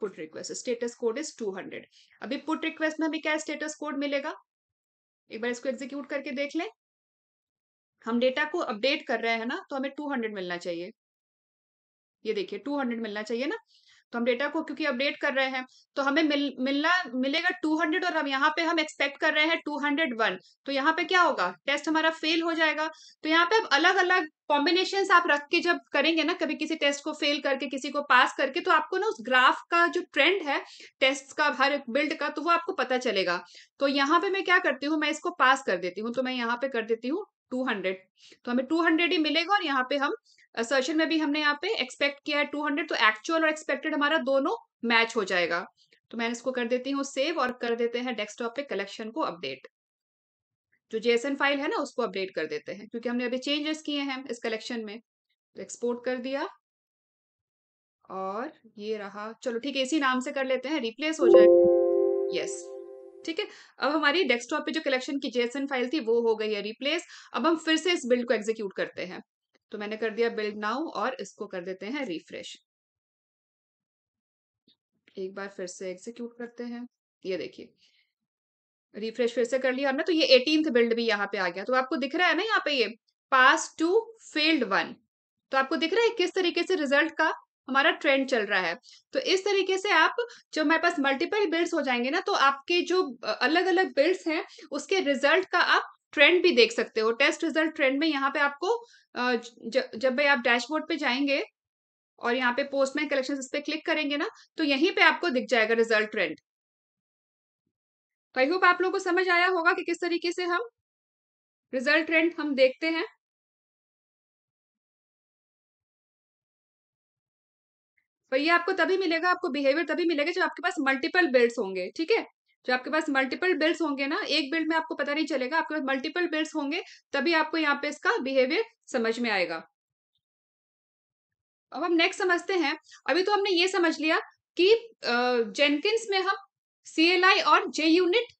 put request status code is 200 अभी पुट रिक्वेस्ट में भी क्या स्टेटस कोड मिलेगा एक बार इसको एग्जीक्यूट करके देख लें हम डेटा को अपडेट कर रहे हैं ना तो हमें 200 मिलना चाहिए ये देखिए 200 मिलना चाहिए ना तो हम डेटा को क्योंकि अपडेट कर रहे हैं तो हमें मिल, मिलना मिलेगा 200 और हम यहाँ पे हम एक्सपेक्ट कर रहे हैं 201 तो यहाँ पे क्या होगा टेस्ट हमारा फेल हो जाएगा तो यहाँ पे अलग अलग कॉम्बिनेशन आप रख के जब करेंगे ना कभी किसी टेस्ट को फेल करके किसी को पास करके तो आपको ना उस ग्राफ का जो ट्रेंड है टेस्ट का हर बिल्ड का तो वो आपको पता चलेगा तो यहाँ पे मैं क्या करती हूँ मैं इसको पास कर देती हूँ तो मैं यहाँ पे कर देती हूँ 200 तो हमें 200 ही मिलेगा और यहाँ पे हम असर्शन में भी हमने यहाँ पे एक्सपेक्ट किया है हंड्रेड तो एक्चुअल और एक्सपेक्टेड हमारा दोनों मैच हो जाएगा तो मैं इसको कर देती हूँ सेव और कर देते हैं डेस्कटॉप पे कलेक्शन को अपडेट जो जेएसएन फाइल है ना उसको अपडेट कर देते हैं क्योंकि हमने अभी चेंजेस किए हैं इस कलेक्शन में तो एक्सपोर्ट कर दिया और ये रहा चलो ठीक है इसी नाम से कर लेते हैं रिप्लेस हो जाएगा यस ठीक है अब हमारी डेस्कटॉप पे जो कलेक्शन की जेएसएन फाइल थी वो हो गई है रिप्लेस अब हम फिर से इस बिल्ड को एग्जीक्यूट करते हैं तो मैंने कर दिया बिल्ड नाउ और इसको कर देते हैं रिफ्रेश एक बार फिर से एग्जीक्यूट करते हैं ये देखिए रिफ्रेश फिर से कर लिया हमने तो ये एटीनथ बिल्ड भी यहाँ पे आ गया तो आपको दिख रहा है ना यहाँ पे ये पास टू फेल्ड वन तो आपको दिख रहा है किस तरीके से रिजल्ट का हमारा ट्रेंड चल रहा है तो इस तरीके से आप जब हमारे पास मल्टीपल बिल्ड्स हो जाएंगे ना तो आपके जो अलग अलग बिल्ड्स हैं उसके रिजल्ट का आप ट्रेंड भी देख सकते हो टेस्ट रिजल्ट ट्रेंड में यहाँ पे आपको जब भाई आप डैशबोर्ड पे जाएंगे और यहाँ पे पोस्ट में कलेक्शन इस पे क्लिक करेंगे ना तो यहीं पे आपको दिख जाएगा रिजल्ट ट्रेंड तो आई होप आप लोगों को समझ आया होगा कि किस तरीके से हम रिजल्ट ट्रेंड हम देखते हैं तो ये आपको तभी मिलेगा आपको बिहेवियर तभी मिलेगा जब आपके पास मल्टीपल बिल्ड्स होंगे ठीक है जो आपके पास मल्टीपल बिल्स होंगे ना एक बिल्ड में आपको पता नहीं चलेगा आपके पास मल्टीपल बिल्स होंगे तभी आपको यहाँ पे इसका बिहेवियर समझ में आएगा अब हम नेक्स्ट समझते हैं अभी तो हमने ये समझ लिया कि जेनकिंस में हम सी और जे यूनिट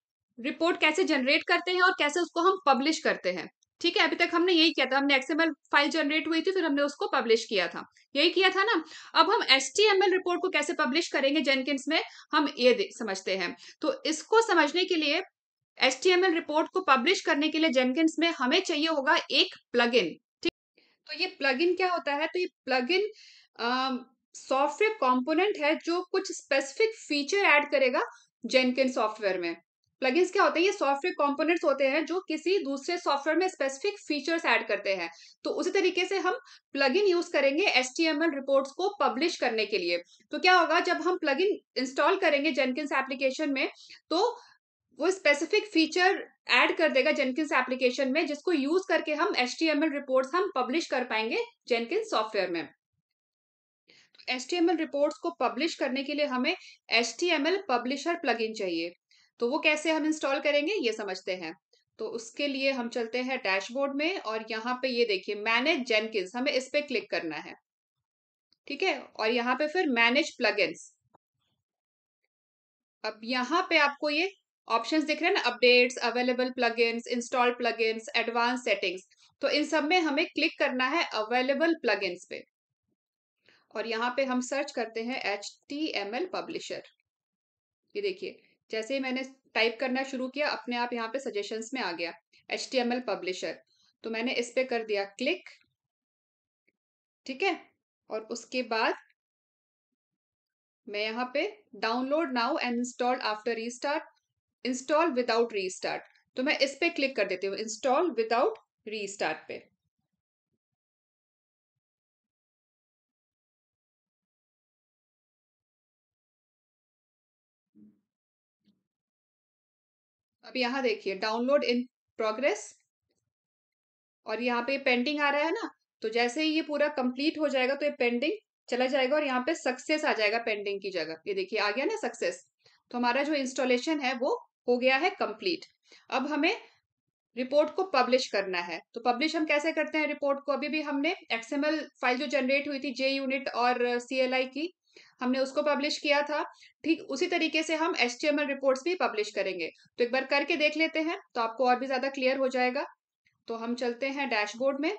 रिपोर्ट कैसे जनरेट करते हैं और कैसे उसको हम पब्लिश करते हैं ठीक है अभी तक हमने यही किया था हमने एक्सएमएल फाइल जनरेट हुई थी फिर हमने उसको पब्लिश किया था यही किया था ना अब हम एस रिपोर्ट को कैसे पब्लिश करेंगे जेनकिंस में हम ये समझते हैं तो इसको समझने के लिए एस रिपोर्ट को पब्लिश करने के लिए जेनकिंस में हमें चाहिए होगा एक प्लग ठीक तो ये प्लग क्या होता है तो ये प्लग इन सॉफ्टवेयर कॉम्पोनेंट है जो कुछ स्पेसिफिक फीचर एड करेगा जेनकिन सॉफ्टवेयर में प्लगइन्स क्या होते हैं ये सॉफ्टवेयर कंपोनेंट्स होते हैं जो किसी दूसरे सॉफ्टवेयर में स्पेसिफिक फीचर्स ऐड करते हैं तो उसी तरीके से हम प्लगइन यूज करेंगे एस रिपोर्ट्स को पब्लिश करने के लिए तो क्या होगा जब हम प्लगइन इंस्टॉल करेंगे जेनकिस एप्लीकेशन में तो वो स्पेसिफिक फीचर ऐड कर देगा जेनकिस एप्लीकेशन में जिसको यूज करके हम एल रिपोर्ट्स हम पब्लिश कर पाएंगे जेनकिस सॉफ्टवेयर में एस एल रिपोर्ट्स को पब्लिश करने के लिए हमें एस टी पब्लिशर प्लगइन चाहिए तो वो कैसे हम इंस्टॉल करेंगे ये समझते हैं तो उसके लिए हम चलते हैं डैशबोर्ड में और यहाँ पे ये देखिए मैनेज जेनकिंस हमें इस पे क्लिक करना है ठीक है और यहाँ पे फिर मैनेज प्लग अब यहाँ पे आपको ये ऑप्शंस दिख रहे हैं ना updates available plug plugins install plug plugins advance settings तो इन सब में हमें क्लिक करना है अवेलेबल प्लग पे और यहाँ पे हम सर्च करते हैं H T M L publisher ये देखिए जैसे ही मैंने टाइप करना शुरू किया अपने आप यहाँ पे सजेशंस में आ गया H T M L publisher तो मैंने इस पे कर दिया क्लिक ठीक है और उसके बाद मैं यहाँ पे download now and install after restart install without restart तो मैं इस पे क्लिक कर देती हूँ इंस्टॉल विदाउट रीस्टार्ट पे अब यहाँ देखिए डाउनलोड इन प्रोग्रेस और यहाँ पे पेंडिंग आ रहा है ना तो जैसे ही ये पूरा कंप्लीट हो जाएगा तो ये पेंडिंग चला जाएगा और यहाँ पे सक्सेस आ जाएगा पेंडिंग की जगह ये देखिए आ गया ना सक्सेस तो हमारा जो इंस्टॉलेशन है वो हो गया है कंप्लीट अब हमें रिपोर्ट को पब्लिश करना है तो पब्लिश हम कैसे करते हैं रिपोर्ट को अभी भी हमने एक्सएमएल फाइल जो जनरेट हुई थी जे यूनिट और सीएलआई की हमने उसको पब्लिश किया था ठीक उसी तरीके से हम एच रिपोर्ट्स भी पब्लिश करेंगे तो एक बार करके देख लेते हैं तो आपको और भी ज्यादा क्लियर हो जाएगा तो हम चलते हैं डैशबोर्ड में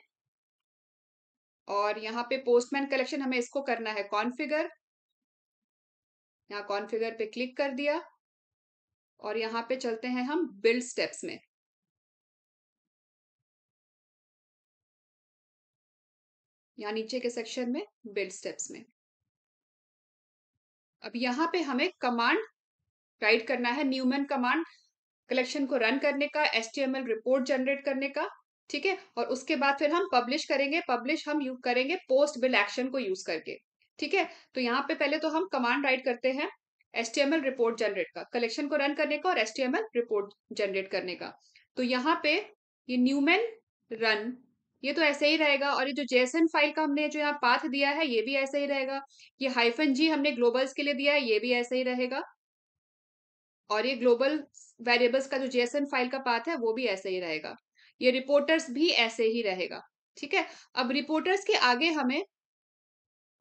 और यहाँ पे पोस्टमैन कलेक्शन हमें इसको करना है कॉन्फिगर यहाँ कॉन्फिगर पे क्लिक कर दिया और यहाँ पे चलते हैं हम बिल्ड स्टेप्स में या नीचे के सेक्शन में बिल्ड स्टेप्स में अब यहाँ पे हमें कमांड राइट करना है न्यूमैन कमांड कलेक्शन को रन करने का एस रिपोर्ट जनरेट करने का ठीक है और उसके बाद फिर हम पब्लिश करेंगे पब्लिश हम यूज करेंगे पोस्ट बिल एक्शन को यूज करके ठीक है तो यहाँ पे पहले तो हम कमांड राइट करते हैं एल रिपोर्ट जनरेट का कलेक्शन को रन करने का और एल रिपोर्ट जनरेट करने का तो यहाँ पे ये न्यूमैन रन ये तो ऐसे ही रहेगा और ये जो जेसन फाइल का हमने जो यहाँ पाथ दिया है ये भी ऐसे ही रहेगा ये हाइफन जी हमने ग्लोबल्स के लिए दिया है ये भी ऐसे ही रहेगा और ये ग्लोबल वेरिएबल्स का जो जेसन फाइल का पाथ है वो भी ऐसे ही रहेगा ये रिपोर्टर्स भी ऐसे ही रहेगा ठीक है अब रिपोर्टर्स के आगे हमें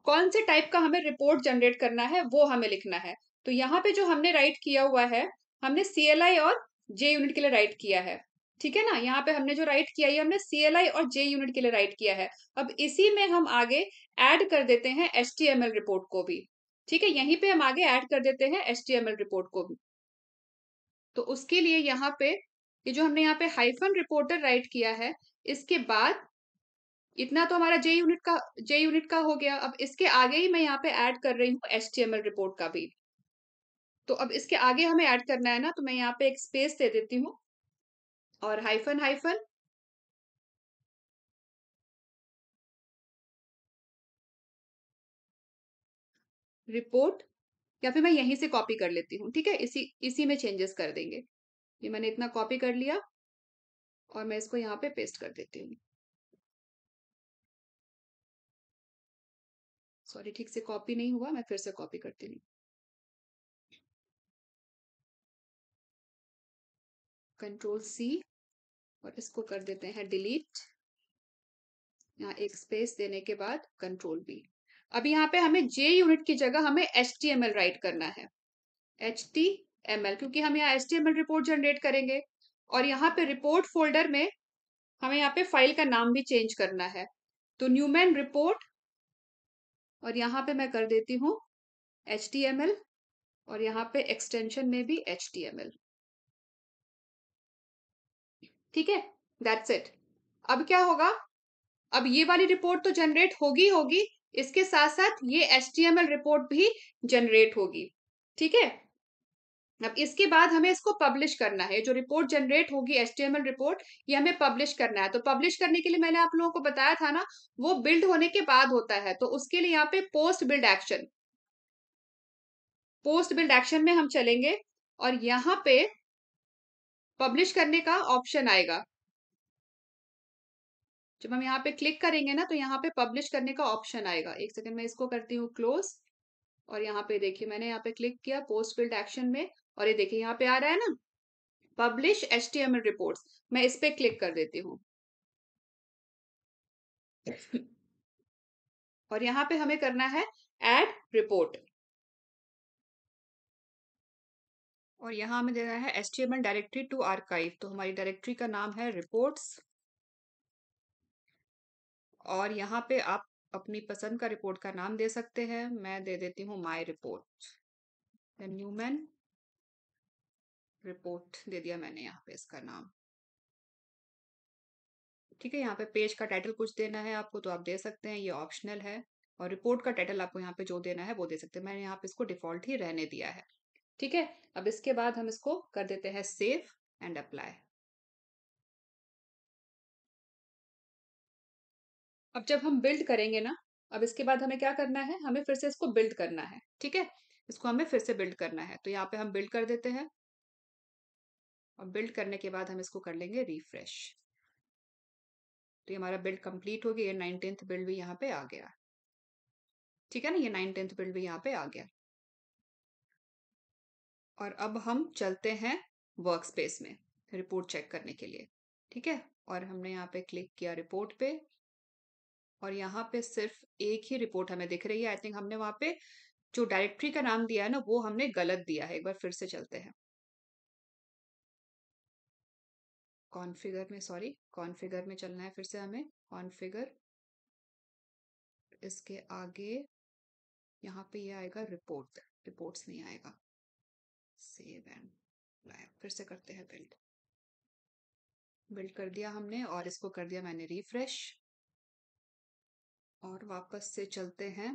कौन से टाइप का हमें रिपोर्ट जनरेट करना है वो हमें लिखना है तो यहाँ पे जो हमने राइट किया हुआ है हमने आई और जे यूनिट के लिए राइट किया है ठीक है ना यहाँ पे हमने जो राइट किया ये हमने सी और जे यूनिट के लिए राइट किया है अब इसी में हम आगे ऐड कर देते हैं HTML रिपोर्ट को भी ठीक है यहीं पे हम आगे ऐड कर देते हैं HTML रिपोर्ट को भी तो उसके लिए यहाँ पे ये जो हमने यहाँ पे हाइफन रिपोर्टर राइट किया है इसके बाद इतना तो हमारा जे यूनिट का जे यूनिट का हो गया अब इसके आगे ही मैं यहाँ पे ऐड कर रही हूँ एस रिपोर्ट का भी तो अब इसके आगे हमें ऐड करना है ना तो मैं यहाँ पे एक स्पेस दे देती हूँ और हाइफन हाइफन रिपोर्ट या फिर मैं यहीं से कॉपी कर लेती हूँ ठीक है इसी इसी में चेंजेस कर देंगे ये मैंने इतना कॉपी कर लिया और मैं इसको यहाँ पे पेस्ट कर देती हूँ सॉरी ठीक से कॉपी नहीं हुआ मैं फिर से कॉपी करती हूँ कंट्रोल सी और इसको कर देते हैं डिलीट यहाँ एक स्पेस देने के बाद कंट्रोल बी अब यहाँ पे हमें जे यूनिट की जगह हमें H T M L write करना है एच टी एम एल क्योंकि हम यहाँ H T M L report generate करेंगे और यहाँ पे रिपोर्ट फोल्डर में हमें यहाँ पे फाइल का नाम भी चेंज करना है तो न्यूमैन रिपोर्ट और यहाँ पे मैं कर देती हूँ एच टी एम एल और यहाँ पे एक्सटेंशन में भी एच टी एम एल ठीक है दैट्स इट अब क्या होगा अब ये वाली रिपोर्ट तो जनरेट होगी होगी इसके साथ साथ ये एस रिपोर्ट भी जनरेट होगी ठीक है अब इसके बाद हमें इसको पब्लिश करना है जो रिपोर्ट जनरेट होगी एल रिपोर्ट ये हमें पब्लिश करना है तो पब्लिश करने के लिए मैंने आप लोगों को बताया था ना वो बिल्ड होने के बाद होता है तो उसके लिए यहाँ पे post build action post build action में हम चलेंगे और यहाँ पे पब्लिश करने का ऑप्शन आएगा जब हम यहाँ पे क्लिक करेंगे ना तो यहाँ पे पब्लिश करने का ऑप्शन आएगा एक सेकंड मैं इसको करती हूँ क्लोज और यहाँ पे देखिए मैंने यहाँ पे क्लिक किया पोस्ट बिल्ड एक्शन में और ये देखिए यहाँ पे आ रहा है ना publish H T M L report मैं इस पे क्लिक कर देती हूँ और यहाँ पे हमें करना है एड रिपोर्ट और यहाँ हमें देना है S T M L directory to archive तो हमारी डायरेक्ट्री का नाम है रिपोर्ट्स और यहाँ पे आप अपनी पसंद का रिपोर्ट का नाम दे सकते हैं मैं दे देती हूँ माई रिपोर्ट न्यूमैन रिपोर्ट दे दिया मैंने यहाँ पे इसका नाम ठीक है यहाँ पे पेज का टाइटल कुछ देना है आपको तो आप दे सकते हैं ये ऑप्शनल है और रिपोर्ट का टाइटल आपको यहाँ पे जो देना है वो दे सकते हैं मैंने यहाँ पे इसको डिफॉल्ट ही रहने दिया है ठीक है अब इसके बाद हम इसको कर देते हैं सेव एंड अप्लाई अब जब हम बिल्ड करेंगे ना अब इसके बाद हमें क्या करना है हमें फिर से इसको बिल्ड करना है ठीक है इसको हमें फिर से बिल्ड करना है तो यहाँ पे हम बिल्ड कर देते हैं और बिल्ड करने के बाद हम इसको कर लेंगे रिफ्रेश तो ये हमारा बिल्ड कंप्लीट हो गया ये नाइन टेंथ बिल्ड भी यहाँ पे आ गया ठीक है ना ये नाइन टेंथ बिल्ड भी यहाँ पे आ गया और अब हम चलते हैं वर्क स्पेस में रिपोर्ट चेक करने के लिए ठीक है और हमने यहाँ पे क्लिक किया रिपोर्ट पे और यहाँ पे सिर्फ एक ही रिपोर्ट हमें दिख रही है आई थिंक हमने वहाँ पे जो डायरेक्टरी का नाम दिया है ना वो हमने गलत दिया है एक बार फिर से चलते हैं कॉन्फ़िगर में सॉरी कॉन्फ़िगर में चलना है फिर से हमें कॉन्फ़िगर इसके आगे यहाँ पे ये यह आएगा रिपोर्ट रिपोर्ट्स नहीं आएगा सेव एंड फिर से करते हैं बिल्ड बिल्ड कर दिया हमने और इसको कर दिया मैंने रिफ्रेश और वापस से चलते हैं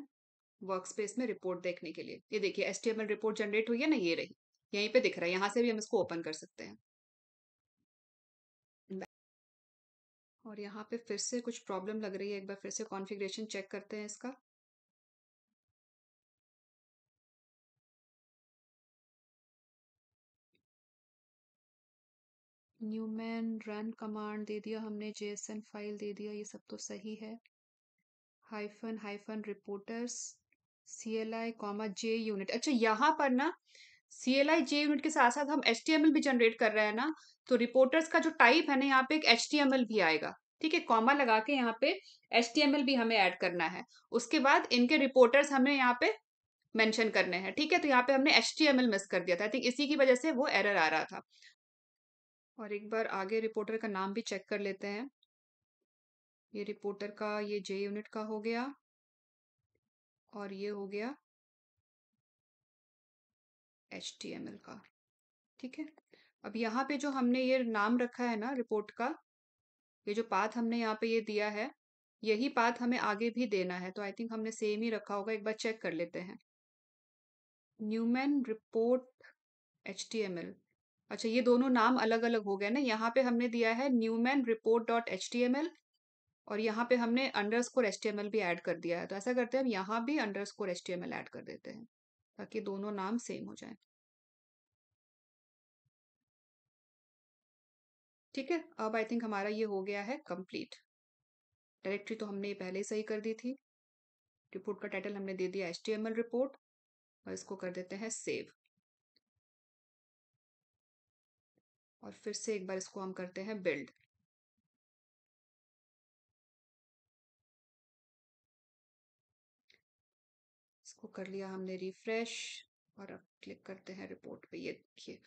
वर्क स्पेस में रिपोर्ट देखने के लिए ये देखिए एस रिपोर्ट जनरेट हुई है ना ये रही यहीं पे दिख रहा है यहाँ से भी हम इसको ओपन कर सकते हैं और यहाँ पे फिर से कुछ प्रॉब्लम लग रही है एक बार फिर से कॉन्फ़िगरेशन चेक करते हैं इसका न्यूमैन रन कमांड दे दिया हमने जेएसएन फाइल दे दिया ये सब तो सही है hyphen hyphen reporters C L I comma JUnit अच्छा यहाँ पर ना सी एल आई जे यूनिट के साथ साथ हम एच टी एम एल भी जनरेट कर रहे हैं ना तो रिपोर्टर्स का जो टाइप है ना यहाँ पे एक एच टी एम एल भी आएगा ठीक है कॉमा लगा के यहाँ पे एच टी एम एल भी हमें ऐड करना है उसके बाद इनके रिपोर्टर्स हमें यहाँ पे मेंशन करने हैं ठीक है तो यहाँ पे हमने H T M L miss कर दिया था आई थिंक इसी की वजह से वो एरर आ रहा था और एक बार आगे रिपोर्टर का नाम भी चेक कर लेते हैं ये रिपोर्टर का ये जे यूनिट का हो गया और ये हो गया एच का ठीक है अब यहाँ पे जो हमने ये नाम रखा है ना रिपोर्ट का ये जो पाथ हमने यहाँ पे ये दिया है यही पाथ हमें आगे भी देना है तो आई थिंक हमने सेम ही रखा होगा एक बार चेक कर लेते हैं Newman report H T M L अच्छा ये दोनों नाम अलग अलग हो गए ना यहाँ पे हमने दिया है Newman report dot H T M L और यहाँ पे हमने underscore H T M L भी ऐड कर दिया है तो ऐसा करते हैं हम यहाँ भी underscore H T M L add कर देते हैं ताकि दोनों नाम सेम हो जाए ठीक है अब आई थिंक हमारा ये हो गया है कंप्लीट डायरेक्टरी तो हमने पहले सही कर दी थी रिपोर्ट का टाइटल हमने दे दिया H T M L report और इसको कर देते हैं सेव और फिर से एक बार इसको हम करते हैं बिल्ड इसको कर लिया हमने रिफ्रेश और अब क्लिक करते हैं रिपोर्ट पे ये देखिए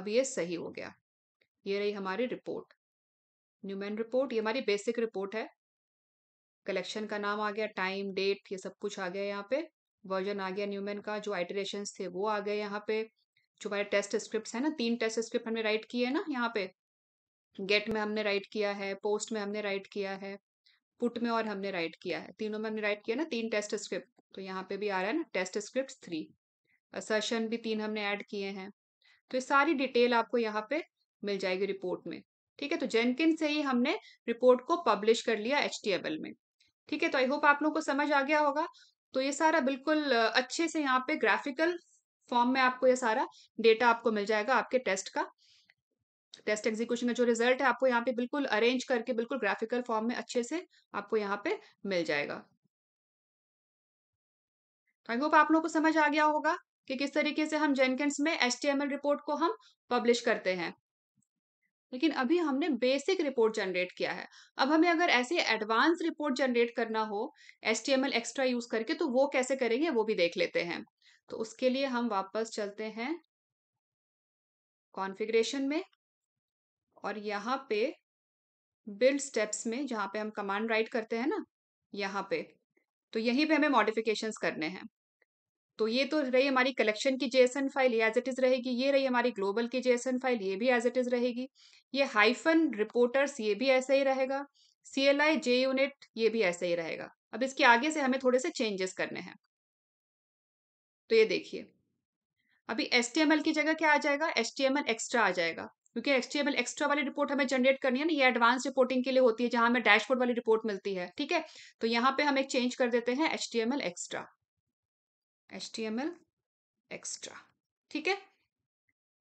अब ये सही हो गया ये रही हमारी रिपोर्ट न्यूमैन रिपोर्ट ये हमारी बेसिक रिपोर्ट है कलेक्शन का नाम आ गया टाइम डेट ये सब कुछ आ गया यहाँ पे वर्जन आ गया न्यूमैन का जो आइटरेशन थे वो आ गए यहाँ पे जो हमारे टेस्ट स्क्रिप्ट है ना तीन टेस्ट स्क्रिप्ट हमने राइट किए है ना यहाँ पे गेट में हमने राइट किया है पोस्ट में हमने राइट किया है पुट में और हमने राइट किया है तीनों में हमने राइट किया ना तीन टेस्ट स्क्रिप्ट तो यहाँ पे भी आ रहा है ना टेस्ट स्क्रिप्ट थ्री असर्शन भी तीन हमने ऐड किए हैं तो ये सारी डिटेल आपको यहाँ पे मिल जाएगी रिपोर्ट में ठीक है तो जेनकिन से ही हमने रिपोर्ट को पब्लिश कर लिया एच में ठीक है तो आई होप आप लोग को समझ आ गया होगा तो ये सारा बिल्कुल अच्छे से यहाँ पे ग्राफिकल फॉर्म में आपको ये सारा डेटा आपको मिल जाएगा आपके टेस्ट का टेस्ट एग्जीक्यूशन का जो रिजल्ट है आपको यहाँ पे बिल्कुल अरेंज करके बिल्कुल ग्राफिकल फॉर्म में अच्छे से आपको यहाँ पे मिल जाएगा आई होप आप लोगों को समझ आ गया होगा कि किस तरीके से हम जेनकेंस में एस रिपोर्ट को हम पब्लिश करते हैं लेकिन अभी हमने बेसिक रिपोर्ट जनरेट किया है अब हमें अगर ऐसे एडवांस रिपोर्ट जनरेट करना हो एच एक्स्ट्रा यूज करके तो वो कैसे करेंगे वो भी देख लेते हैं तो उसके लिए हम वापस चलते हैं कॉन्फ़िगरेशन में और यहाँ पे बिल्ड स्टेप्स में जहाँ पे हम कमांड राइट करते हैं ना यहाँ पे तो यहीं पे हमें मॉडिफिकेशंस करने हैं तो ये तो रही हमारी कलेक्शन की जेएसएन फाइल ये एज इट इज रहेगी ये रही हमारी ग्लोबल की जेएसएन फाइल ये भी एज इट इज रहेगी ये हाइफन रिपोर्टर्स ये भी ऐसा ही रहेगा सी एल आई जे यूनिट ये भी ऐसा ही रहेगा अब इसके आगे से हमें थोड़े से चेंजेस करने हैं तो ये देखिए अभी एस की जगह क्या आ जाएगा एस एक्स्ट्रा आ जाएगा क्योंकि एस एक्स्ट्रा वाली रिपोर्ट हमें जनरेट करनी है ना ये एडवांस रिपोर्टिंग के लिए होती है जहां हमें डैशबोर्ड वाली रिपोर्ट मिलती है ठीक है तो यहाँ पे हम एक चेंज कर देते हैं एस एक्स्ट्रा एच एक्स्ट्रा ठीक है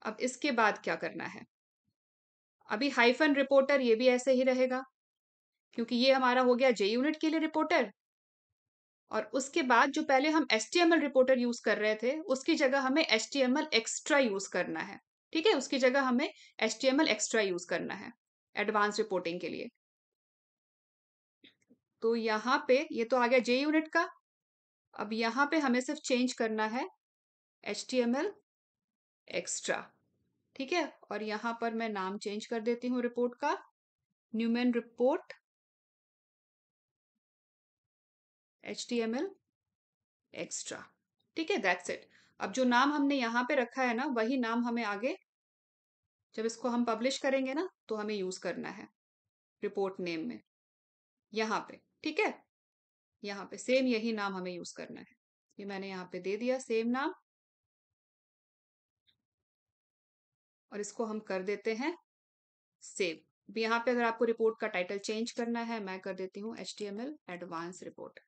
अब इसके बाद क्या करना है अभी हाइफन रिपोर्टर ये भी ऐसे ही रहेगा क्योंकि ये हमारा हो गया जे यूनिट के लिए रिपोर्टर और उसके बाद जो पहले हम S T M L reporter use कर रहे थे उसकी जगह हमें S T M L extra use करना है ठीक है उसकी जगह हमें S T M L extra use करना है एडवांस रिपोर्टिंग के लिए तो यहाँ पे ये तो आ गया जे यूनिट का अब यहाँ पे हमें सिर्फ चेंज करना है H T M L extra ठीक है और यहाँ पर मैं नाम चेंज कर देती हूँ रिपोर्ट का Newman report H T M L extra ठीक है दैट्स इट अब जो नाम हमने यहाँ पे रखा है ना वही नाम हमें आगे जब इसको हम पब्लिश करेंगे ना तो हमें यूज करना है रिपोर्ट नेम में यहाँ पे ठीक है यहाँ पे सेम यही नाम हमें यूज करना है ये मैंने यहाँ पे दे दिया सेम नाम और इसको हम कर देते हैं सेव यहाँ पे अगर आपको रिपोर्ट का टाइटल चेंज करना है मैं कर देती हूँ H T M L advance report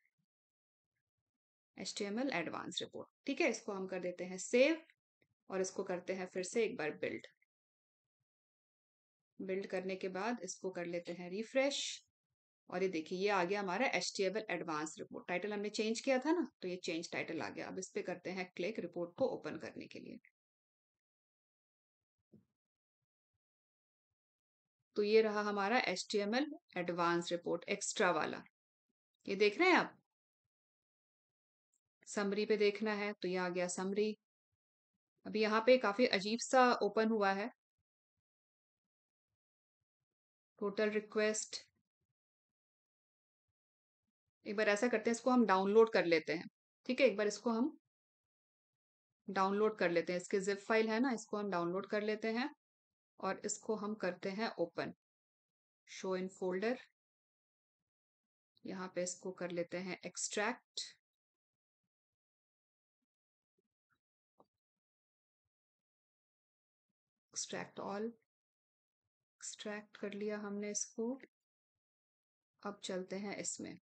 H T M L advance report ठीक है इसको हम कर देते हैं सेव और इसको करते हैं फिर से एक बार बिल्ड बिल्ड करने के बाद इसको कर लेते हैं रिफ्रेश और ये देखिए ये आ गया हमारा H T M L advance report title हमने चेंज किया था ना तो ये चेंज टाइटल आ गया अब इस पर करते हैं क्लिक रिपोर्ट को ओपन करने के लिए तो ये रहा हमारा H T M L advance report extra वाला ये देख रहे हैं आप समरी पे देखना है तो ये आ गया समरी अभी यहाँ पे काफी अजीब सा ओपन हुआ है टोटल रिक्वेस्ट एक बार ऐसा करते हैं इसको हम डाउनलोड कर लेते हैं ठीक है एक बार इसको हम डाउनलोड कर लेते हैं इसके जिप फाइल है ना इसको हम डाउनलोड कर लेते हैं और इसको हम करते हैं ओपन शो इन फोल्डर यहाँ पे इसको कर लेते हैं एक्सट्रैक्ट एक्सट्रैक्ट ऑल एक्सट्रैक्ट कर लिया हमने इसको अब चलते हैं इसमें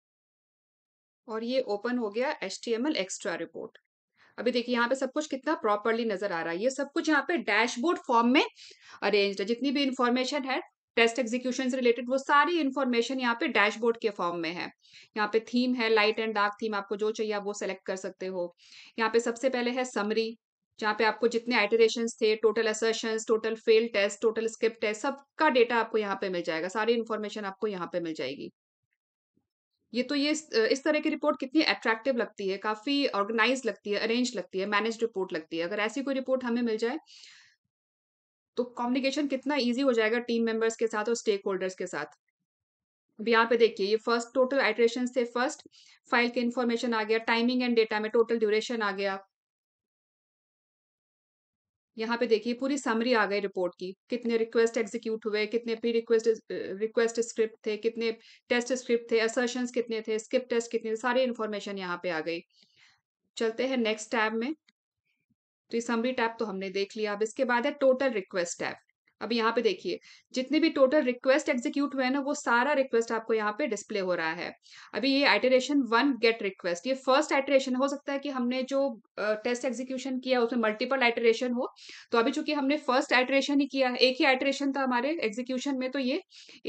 और ये ओपन हो गया H T M L extra report अभी देखिए यहाँ पे सब कुछ कितना प्रॉपरली नजर आ रहा है ये सब कुछ यहाँ पे डैशबोर्ड फॉर्म में अरेंज्ड है जितनी भी इंफॉर्मेशन है टेस्ट एग्जीक्यूशन से रिलेटेड वो सारी इन्फॉर्मेशन यहाँ पे डैशबोर्ड के फॉर्म में है यहाँ पे थीम है लाइट एंड डार्क थीम आपको जो चाहिए आप वो सेलेक्ट कर सकते हो यहाँ पे सबसे पहले है समरी जहाँ पे आपको जितने आइटरेशन थे total assertion total fail test total skip test सबका डेटा आपको यहाँ पे मिल जाएगा सारी इन्फॉर्मेशन आपको यहाँ पे मिल जाएगी ये तो ये इस तरह की रिपोर्ट कितनी अट्रैक्टिव लगती है काफ़ी ऑर्गेनाइज लगती है अरेंज लगती है मैनेज रिपोर्ट लगती है अगर ऐसी कोई रिपोर्ट हमें मिल जाए तो कम्युनिकेशन कितना ईजी हो जाएगा टीम मेंबर्स के साथ और स्टेक होल्डर्स के साथ अब यहाँ पे देखिए ये फर्स्ट टोटल आइटरेशन थे फर्स्ट फाइल के इन्फॉर्मेशन आ गया टाइमिंग एंड डेटा में टोटल ड्यूरेशन आ गया यहाँ पे देखिए पूरी समरी आ गई रिपोर्ट की कितने रिक्वेस्ट एग्जीक्यूट हुए कितने प्री रिक्वेस्ट रिक्वेस्ट स्क्रिप्ट थे कितने टेस्ट स्क्रिप्ट थे असर्शन कितने थे स्किप टेस्ट कितने थे सारी इन्फॉर्मेशन यहाँ पे आ गई चलते हैं नेक्स्ट टैब में तो ये समरी टैब तो हमने देख लिया अब इसके बाद है टोटल रिक्वेस्ट टैब अब यहाँ पे देखिए जितने भी टोटल रिक्वेस्ट एग्जीक्यूट हुए ना वो सारा रिक्वेस्ट आपको यहाँ पे डिस्प्ले हो रहा है अभी ये आइटरेशन वन गेट रिक्वेस्ट ये फर्स्ट आइटरेशन हो सकता है कि हमने जो टेस्ट uh, एग्जीक्यूशन किया उसमें मल्टीपल आइटरेशन हो तो अभी चूंकि हमने फर्स्ट आइटरेशन ही किया एक ही आइटरेशन था हमारे एग्जीक्यूशन में तो ये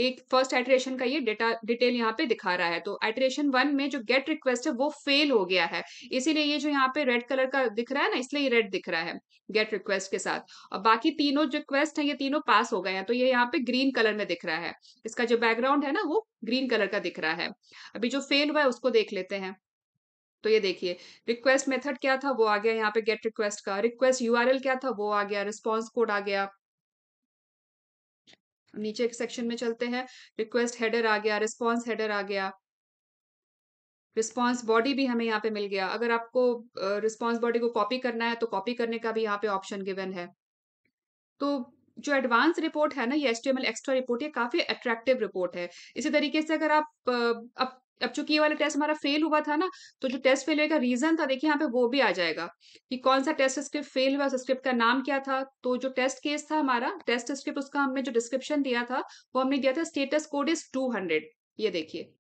एक फर्स्ट आइटरेशन का ये डेटा डिटेल यहाँ पे दिखा रहा है तो आइटरेशन वन में जो गेट रिक्वेस्ट है वो फेल हो गया है इसीलिए ये जो यहाँ पे रेड कलर का दिख रहा है ना इसलिए रेड दिख रहा है गेट रिक्वेस्ट के साथ और बाकी तीनों रिक्वेस्ट है ये तीनों दोनों पास हो गए हैं तो ये यहाँ पे ग्रीन कलर में दिख रहा है इसका जो बैकग्राउंड है ना वो ग्रीन कलर का दिख रहा है अभी जो फेल हुआ है उसको देख लेते हैं तो ये देखिए रिक्वेस्ट मेथड क्या था वो आ गया यहाँ पे गेट रिक्वेस्ट का रिक्वेस्ट यू क्या था वो आ गया रिस्पॉन्स कोड आ गया नीचे के सेक्शन में चलते हैं रिक्वेस्ट हेडर आ गया रिस्पॉन्स हेडर आ गया रिस्पॉन्स बॉडी भी हमें यहाँ पे मिल गया अगर आपको रिस्पॉन्स बॉडी को कॉपी करना है तो कॉपी करने का भी यहाँ पे ऑप्शन गिवन है तो जो एडवांस रिपोर्ट है ना ये एच एक्स्ट्रा रिपोर्ट ये काफ़ी अट्रैक्टिव रिपोर्ट है इसी तरीके से अगर आप अब अब चूंकि ये वाला टेस्ट हमारा फेल हुआ था ना तो जो टेस्ट फेल का रीजन था देखिए यहाँ पे वो भी आ जाएगा कि कौन सा टेस्ट स्क्रिप्ट फेल हुआ स्क्रिप्ट का नाम क्या था तो जो टेस्ट केस था हमारा टेस्ट स्क्रिप्ट उसका हमने जो डिस्क्रिप्शन दिया था वो हमने दिया था status code is two hundred ये देखिए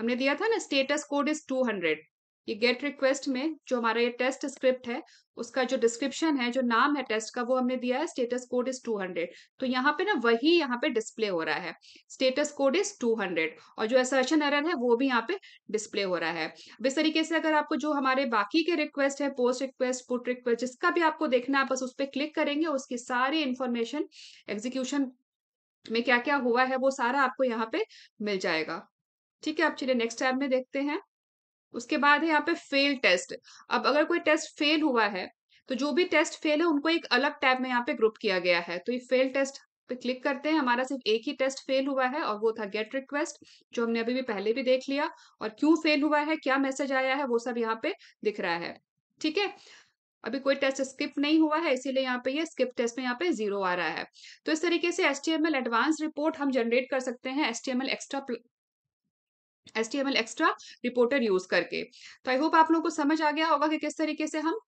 हमने दिया था ना status code is two hundred ये गेट रिक्वेस्ट में जो हमारा ये टेस्ट स्क्रिप्ट है उसका जो डिस्क्रिप्शन है जो नाम है टेस्ट का वो हमने दिया है स्टेटस कोड इज 200 तो यहाँ पे ना वही यहाँ पे डिस्प्ले हो रहा है स्टेटस कोड इज 200 और जो एसर्शन एरर है वो भी यहाँ पे डिस्प्ले हो रहा है अब इस तरीके से अगर आपको जो हमारे बाकी के रिक्वेस्ट है पोस्ट रिक्वेस्ट पुट रिक्वेस्ट जिसका भी आपको देखना है बस उस पर क्लिक करेंगे उसकी सारी इंफॉर्मेशन एग्जीक्यूशन में क्या क्या हुआ है वो सारा आपको यहाँ पे मिल जाएगा ठीक है आप चलिए नेक्स्ट टाइम में देखते हैं उसके बाद है यहाँ पे फेल टेस्ट अब अगर कोई टेस्ट फेल हुआ है तो जो भी टेस्ट फेल है उनको एक अलग टैब में यहाँ पे ग्रुप किया गया है तो ये फेल टेस्ट पे क्लिक करते हैं हमारा सिर्फ एक ही टेस्ट फेल हुआ है और वो था गेट रिक्वेस्ट जो हमने अभी भी पहले भी देख लिया और क्यों फेल हुआ है क्या मैसेज आया है वो सब यहाँ पे दिख रहा है ठीक है अभी कोई टेस्ट स्किप नहीं हुआ है इसीलिए यहाँ पे ये स्किप टेस्ट में यहाँ पे जीरो आ रहा है तो इस तरीके से एस एच एडवांस रिपोर्ट हम जनरेट कर सकते हैं H extra S T M L extra reporter use करके तो आई होप आप लोगों को समझ आ गया होगा कि किस तरीके से हम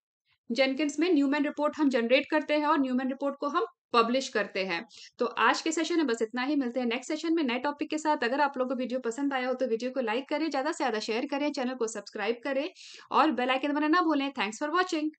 जेनकिंस में न्यूमैन रिपोर्ट हम जनरेट करते हैं और न्यूमैन रिपोर्ट को हम पब्लिश करते हैं तो आज के सेशन में बस इतना ही मिलते हैं नेक्स्ट सेशन में नए टॉपिक के साथ अगर आप लोगों को वीडियो पसंद आया हो तो वीडियो को लाइक करें ज़्यादा से ज़्यादा शेयर करें चैनल को सब्सक्राइब करें और बेल आइकन बनाना भूलें थैंक्स फॉर वॉचिंग